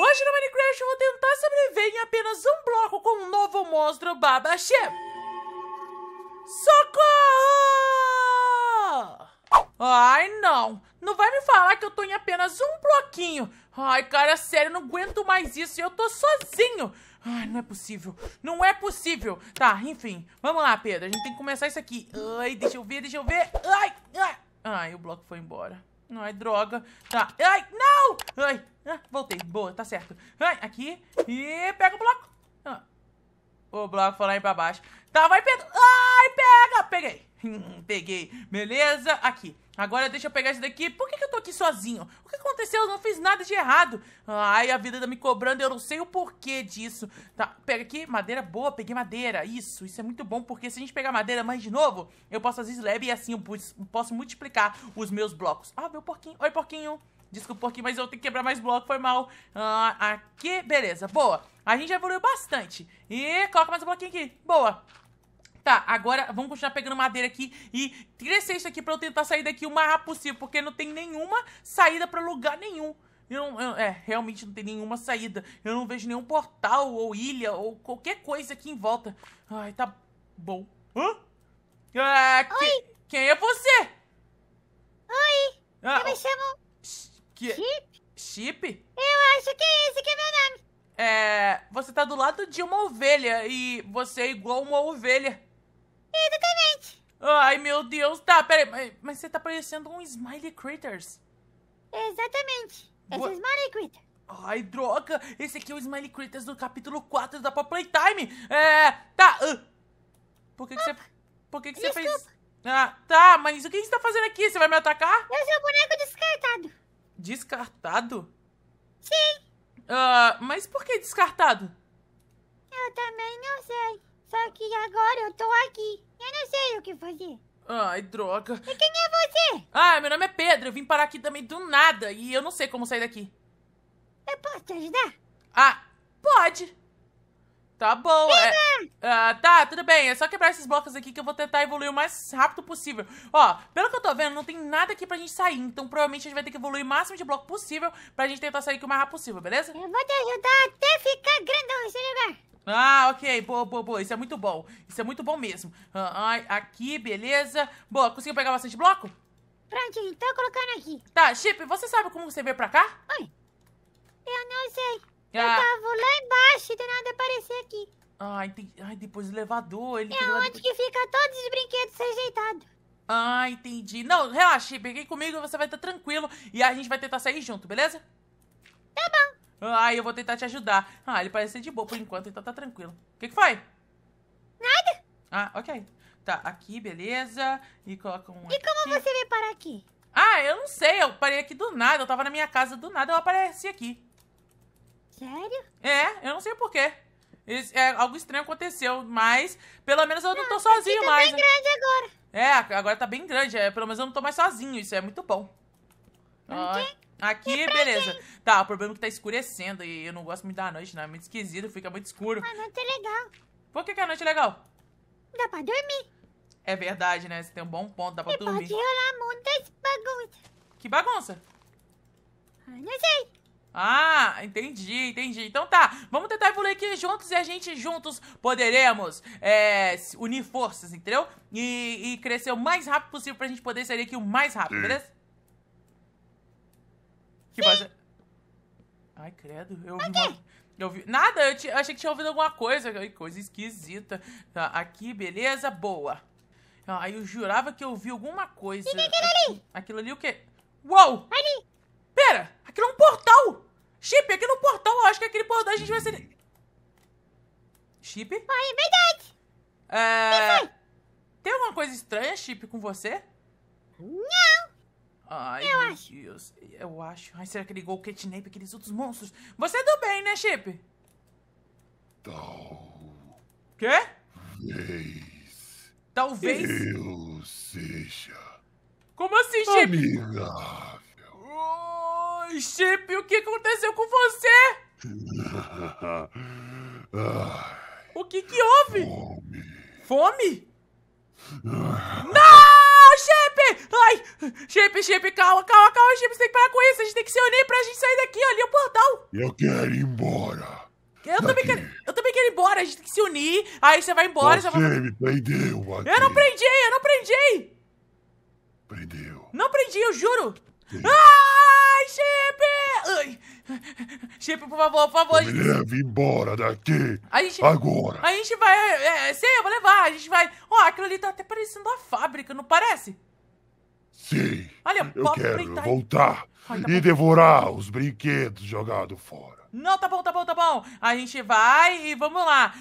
Hoje no Minecraft eu vou tentar sobreviver em apenas um bloco com um novo monstro Baba Shem. Socorro! Ai, não. Não vai me falar que eu tô em apenas um bloquinho. Ai, cara, sério, não aguento mais isso. Eu tô sozinho. Ai, não é possível. Não é possível. Tá, enfim. Vamos lá, Pedro. A gente tem que começar isso aqui. Ai, deixa eu ver, deixa eu ver. Ai, ai. Ai, o bloco foi embora. Ai, é droga. Tá. Ai, não! Ai, ah, voltei. Boa, tá certo. Ai, aqui. E pega o bloco. Ah. O bloco foi lá pra baixo. Tá, vai, Pedro. Ai, pega! Peguei. Hum, peguei. Beleza? Aqui. Agora deixa eu pegar isso daqui. Por que, que, eu tô aqui sozinho? O que aconteceu? Eu não fiz nada de errado. Ai, a vida tá me cobrando. Eu não sei o porquê disso. Tá, pega aqui. Madeira boa. Peguei madeira. Isso. Isso é muito bom, porque se a gente pegar madeira mais de novo, eu posso fazer slab e assim eu posso multiplicar os meus blocos. Ah, meu porquinho. Oi, porquinho. Desculpa porquinho, mas eu tenho que quebrar mais bloco, foi mal. Ah, aqui, beleza, boa. A gente já evoluiu bastante. E coloca mais um bloquinho aqui, boa tá, agora vamos continuar pegando madeira aqui e crescer isso aqui pra eu tentar sair daqui o mais rápido possível, porque não tem nenhuma saída pra lugar nenhum. Eu, não, eu, é, realmente não tem nenhuma saída. Eu não vejo nenhum portal ou ilha ou qualquer coisa aqui em volta. Ai, tá bom. Hã? Ah, que, Oi! Quem é você? Oi! Ah, eu me chamo... Que... É? Chip? Chip? Eu acho que é esse que é meu nome. É... Você tá do lado de uma ovelha e você é igual uma ovelha. Exatamente. Ai, meu Deus. Tá, peraí. Mas, mas você tá parecendo um Smiley Critters. Exatamente. Esse Boa... Smiley Critters. Ai, droga! Esse aqui é o Smiley Critters do capítulo 4 da Pop Playtime! É... Tá... Uh. Por que que você... Por que que você fez... Ah, tá, mas o que você tá fazendo aqui? Você vai me atacar? Eu sou um boneco descartado. Descartado? Sim. Ah, mas por que descartado? Eu também não sei. Só que agora eu tô aqui. Eu não sei o que fazer. Ai, droga. E quem é você? Ah, meu nome é Pedro. Eu vim parar aqui também do nada e eu não sei como sair daqui. Eu posso te ajudar? Ah, pode. Tá bom, é, uh, tá, tudo bem. É só quebrar esses blocos aqui que eu vou tentar evoluir o mais rápido possível. Ó, pelo que eu tô vendo, não tem nada aqui pra gente sair. Então, provavelmente, a gente vai ter que evoluir o máximo de bloco possível pra gente tentar sair aqui o mais rápido possível, beleza? Eu vou te ajudar até ficar grandão esse lugar. Ah, ok, boa, boa, boa. Isso é muito bom. Isso é muito bom mesmo. Uh, aqui, beleza. Boa, conseguiu pegar bastante bloco? prontinho então colocando aqui. Tá, Chip, você sabe como você veio pra cá? Oi. Eu não sei. Eu ah. tava lá embaixo e do nada aparecer aqui. Ai, ah, entendi. Ai, depois do elevador. Ele é onde que fica todos os brinquedos rejeitados. Ah, entendi. Não, relaxa, peguei comigo comigo você vai estar tranquilo. E a gente vai tentar sair junto, beleza? Tá bom. Ai, eu vou tentar te ajudar. Ah, ele parece ser de boa por enquanto, então tá tranquilo. O que, que foi? Nada. Ah, ok. Tá, aqui, beleza. E coloca um. E aqui. como você veio parar aqui? Ah, eu não sei. Eu parei aqui do nada. Eu tava na minha casa do nada. Eu apareci aqui. Sério? É, eu não sei porquê. É, algo estranho aconteceu, mas pelo menos eu não, não tô sozinho tá mais. Tá né? bem grande agora. É, agora tá bem grande. É, pelo menos eu não tô mais sozinho. Isso é muito bom. aqui, é beleza. Quem? Tá, o problema é que tá escurecendo e eu não gosto muito da noite, não. É muito esquisito, fica muito escuro. A noite é legal. Por que, que a noite é legal? Dá pra dormir. É verdade, né? Você tem um bom ponto, dá pra e dormir. Pode rolar muitas bagunças. Que bagunça? Ah, não sei. Ah, entendi, entendi. Então tá, vamos tentar evoluir aqui juntos e a gente juntos poderemos é, unir forças, entendeu? E, e, crescer o mais rápido possível pra gente poder sair aqui o mais rápido, beleza? Que voz é? Ai, credo, eu ouvi Eu vi... Nada, eu, eu, achei que tinha ouvido alguma coisa. Ai, coisa esquisita. Tá, aqui, beleza, boa. Aí ah, eu jurava que eu ouvi alguma coisa. O que é aquilo ali? Aquilo ali o quê? Uou! Ali! Pera, aquilo é um portal! Chip, aquilo é um portal, eu acho que aquele portal a gente vai ser. Chip? Oi, é verdade! É. Tem alguma coisa estranha, Chip, com você? Não! Ai, eu meu acho. Deus. Eu acho. Ai, será que ligou o catnap aqueles outros monstros? Você é do bem, né, Chip? Quê? Talvez. Talvez. Eu seja. Como assim, Chip? Amiga. Chip, o que aconteceu com você? o que que houve? Fome. Fome? Não, Chip! Ai, Chip, Chip, calma, calma, calma, Chip, você tem que parar com isso. A gente tem que se unir pra gente sair daqui, ali é o portal. Eu quero ir embora. Eu também, quero, eu também, quero, ir embora, a gente tem que se unir. Aí você vai embora, você, você vai... me prendeu, Matheus. Eu não prendi, eu não prendi. Prendeu. Não prendi, eu juro. Sim. Ah! Ai, Chip! Ai. Chip, por favor, por favor. Me leve embora daqui. A gente, agora. A gente vai... É, é eu vou levar. A gente vai... Ó, oh, aquilo ali tá até parecendo a fábrica, não parece? Sim. Olha, eu quero voltar tá e bom. devorar os brinquedos jogados fora. Não, tá bom, tá bom, tá bom. A gente vai e vamos lá.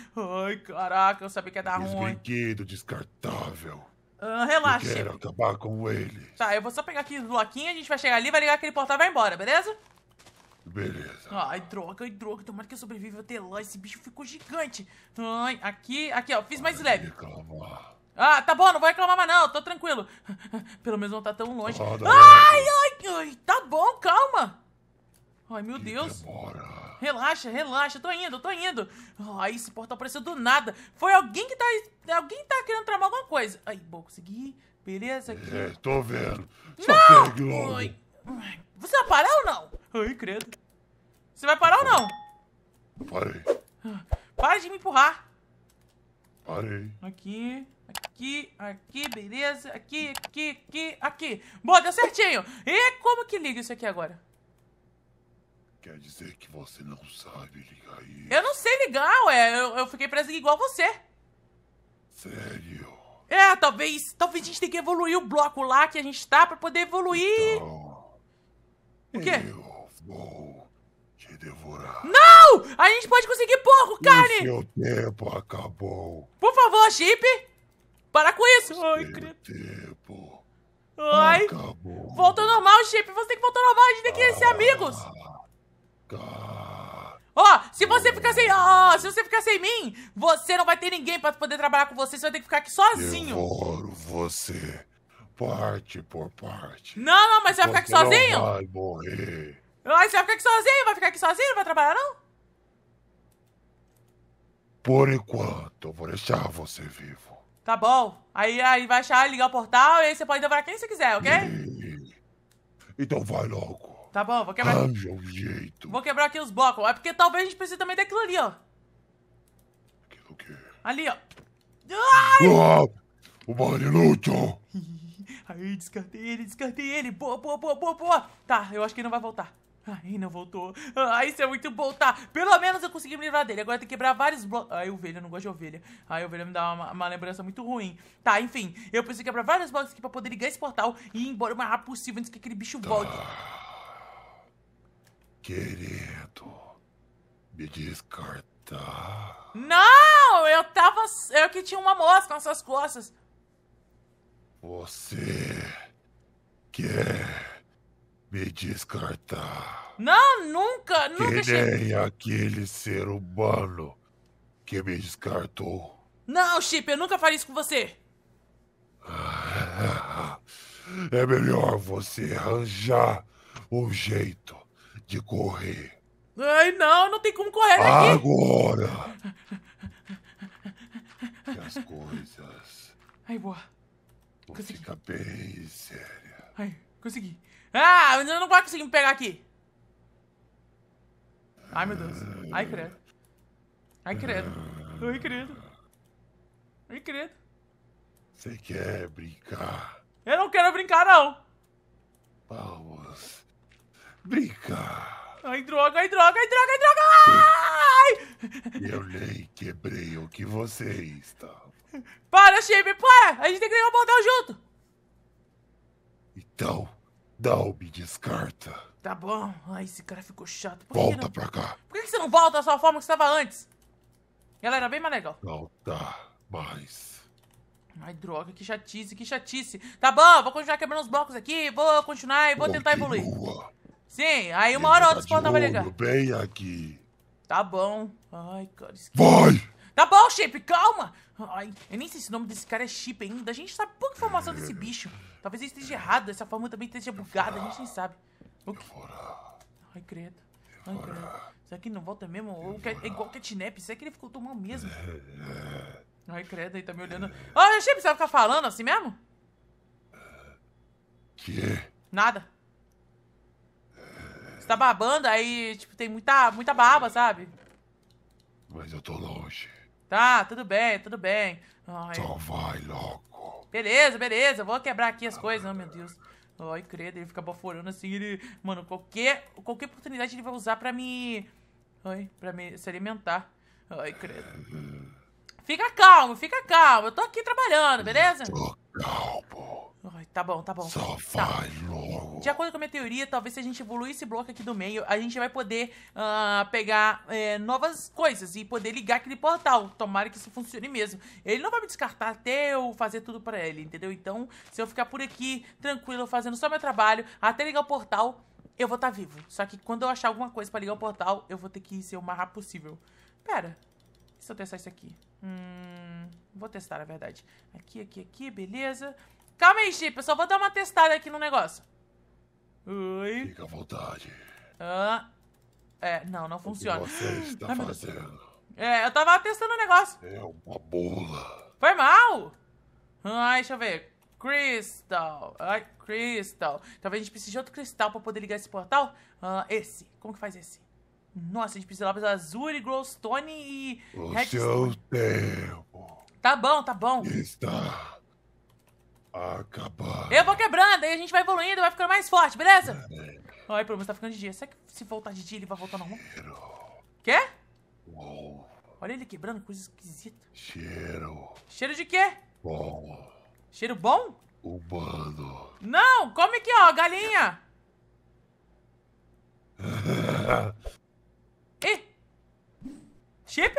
Ai, caraca, eu sabia que ia dar Esse ruim. brinquedo descartável. Uh, relaxa. Eu quero acabar com ele. Tá, eu vou só pegar aqui o bloquinho, a gente vai chegar ali, vai ligar aquele portal e vai embora, beleza? Beleza. Ai, droga, ai, droga. Tomara que eu sobreviva até lá. Esse bicho ficou gigante. Ai, aqui, aqui, ó. Fiz mais leve. Reclamar. Ah, tá bom, não vai reclamar mais não. Tô tranquilo. Pelo menos não tá tão longe. ai, ai, ai. Tá bom, calma. Ai, meu que Deus. Demora. Relaxa, relaxa, tô indo, tô indo. Ai, aí esse portal apareceu do nada. Foi alguém que tá. Alguém tá querendo tramar alguma coisa. Aí, bom, consegui. Beleza aqui. É, tô vendo. Só não! pegue logo. ai. Você vai parar ou não? Ai, credo. Você vai parar ou não? Parei. Para de me empurrar. Parei. Aqui, aqui, aqui, beleza. Aqui, aqui, aqui, aqui. Boa, deu certinho. E como que liga isso aqui agora? Quer dizer que você não sabe ligar isso? Eu não sei ligar, ué. Eu, eu fiquei preso igual você. Sério? É, talvez, talvez a gente tenha que evoluir o bloco lá que a gente tá pra poder evoluir. Então, o quê? Eu vou te devorar. Não! A gente pode conseguir pouco, carne! O seu tempo acabou. Por favor, Chip! Para com isso! Meu Ai, tempo Ai. acabou. Volta ao normal, Chip! Você tem que voltar ao normal, a gente tem que ah. ser amigos! Ó, oh, se você ficar sem. Ó, oh, se você ficar sem mim, você não vai ter ninguém pra poder trabalhar com você, você vai ter que ficar aqui sozinho. Devoro você. Parte por parte. Não, não, mas você vai ficar aqui sozinho? Não vai morrer. Mas você vai ficar aqui sozinho? Vai ficar aqui sozinho? Não vai trabalhar, não? Por enquanto, eu vou deixar você vivo. Tá bom. Aí, aí vai achar, ligar o portal e aí você pode devorar quem você quiser, ok? E... Então vai logo. Tá bom, vou quebrar. jeito. Vou quebrar aqui os blocos. É porque talvez a gente precise também daquilo ali, ó. Aquilo quê? Ali, ó. Ai! Ah, o Bariluto! Aí, descartei ele, descartei ele. Boa, boa, boa, boa, boa. Tá, eu acho que ele não vai voltar. Ai, não voltou. Ai, ah, isso é muito bom, tá? Pelo menos eu consegui me livrar dele. Agora tem que quebrar vários blocos. Ai, ovelha, eu não gosto de ovelha. Ai, ovelha me dá uma, uma, lembrança muito ruim. Tá, enfim, eu preciso quebrar vários blocos aqui pra poder ligar esse portal e ir embora o mais rápido possível antes que aquele bicho tá. volte querendo me descartar. Não! Eu tava. Eu que tinha uma mosca nas suas costas. Você quer me descartar? Não, nunca, nunca. Que nem aquele ser humano que me descartou. Não, Chip, eu nunca faria isso com você. É melhor você arranjar o jeito de correr. Ai, não, não tem como correr daqui. Agora! Que as coisas. Ai, boa. consegui. Fica bem séria. Ai, consegui. Ah, eu não vai conseguir me pegar aqui. Ai, meu Deus. Ai, credo. Ai, credo. Ai, credo. Ai, credo. Você quer brincar? Eu não quero brincar, não brincar. Ai, droga, ai, droga, ai, droga, ai, droga! Ai! Eu nem quebrei o que você está. Para, Shaver, para! A gente tem que ganhar o um junto! Então, Dalby descarta. Tá bom. Ai, esse cara ficou chato. Por volta não... pra cá. Por que você não volta à sua forma que estava antes? Ela era bem mais legal. Volta mais. Ai, droga, que chatice, que chatice. Tá bom, vou continuar quebrando os blocos aqui, vou continuar e vou Continua. tentar evoluir. Sim, aí uma hora ou tá outra o portão vai ligar. Bem aqui. Tá bom. Ai, cara, esqueci. Vai! Tá bom, Chip, calma! Ai, eu nem sei se o nome desse cara é Chip ainda. A gente sabe pouca informação desse bicho. Talvez ele esteja errado, essa forma também esteja bugada, a gente nem sabe. O que? Ai, credo. Ai, credo. Será que ele não volta mesmo? Ou é igual catnap? Será que ele ficou tomando mesmo? É, é. Ai, credo, ele tá me olhando. ai Chip, você vai ficar falando assim mesmo? Que? Nada. Você tá babando, aí, tipo, tem muita, muita baba, sabe? Mas eu tô longe. Tá, tudo bem, tudo bem. Ai. Então vai logo. Beleza, beleza. Eu vou quebrar aqui as coisas. Oh, meu Deus. Ai, credo, ele fica baforando assim. Ele... Mano, qualquer, qualquer oportunidade ele vai usar pra me... Ai, pra me se alimentar. Ai, credo. Fica calmo, fica calmo. Eu tô aqui trabalhando, beleza? tô calmo. Tá bom, tá bom. Só tá. vai tá. logo. De acordo com a minha teoria, talvez se a gente evoluir esse bloco aqui do meio, a gente vai poder uh, pegar é, novas coisas e poder ligar aquele portal. Tomara que isso funcione mesmo. Ele não vai me descartar até eu fazer tudo pra ele, entendeu? Então, se eu ficar por aqui, tranquilo, fazendo só meu trabalho, até ligar o portal, eu vou estar tá vivo. Só que quando eu achar alguma coisa pra ligar o portal, eu vou ter que ser o mais rápido possível. Pera, se eu testar isso aqui? Hum, vou testar, na verdade. Aqui, aqui, aqui, beleza. Calma aí, Chip. Eu só vou dar uma testada aqui no negócio. Oi. Fica à vontade. Ah. É, não, não funciona. O que você está Ai, fazendo? É, eu tava testando o negócio. É uma bola. Foi mal? Ai, deixa eu ver. Crystal. Ai, Crystal. Talvez a gente precise de outro cristal pra poder ligar esse portal. Ah, esse. Como que faz esse? Nossa, a gente precisa lápis azul e glowstone e... O seu tempo. Tá bom, tá bom. Está acabar. Eu vou quebrando, aí a gente vai evoluindo, vai ficando mais forte, beleza? É. Ai, Bruno, você tá ficando de dia. Será que se voltar de dia ele vai voltar normal? Quê? Uou. Olha ele quebrando, coisa esquisita. Cheiro. Cheiro de quê? Bom. Cheiro bom? Humano. Não, come aqui, ó, galinha. Ih! Chip?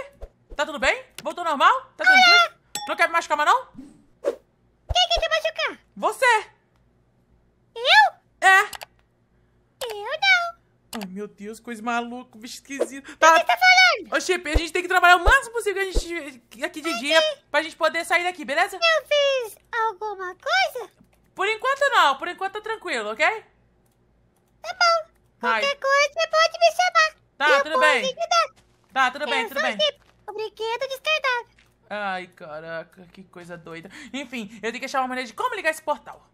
Tá tudo bem? Voltou normal? Tá tranquilo? Não quer me machucar mais não? Você! Eu? É! Eu não! Ai, meu Deus, coisa maluca, bicho esquisito. Tá. O que você tá. tá falando? Ô, Chip, a gente tem que trabalhar o máximo possível a gente, aqui de dia pra gente poder sair daqui, beleza? Eu fiz alguma coisa? Por enquanto não, por enquanto tá tranquilo, ok? Tá bom. Ai. Qualquer coisa você pode me chamar. Tá, tudo bem. Tá, tudo bem, tudo bem. Tipo, o brinquedo descartável. Ai, caraca, que coisa doida. Enfim, eu tenho que achar uma maneira de como ligar esse portal.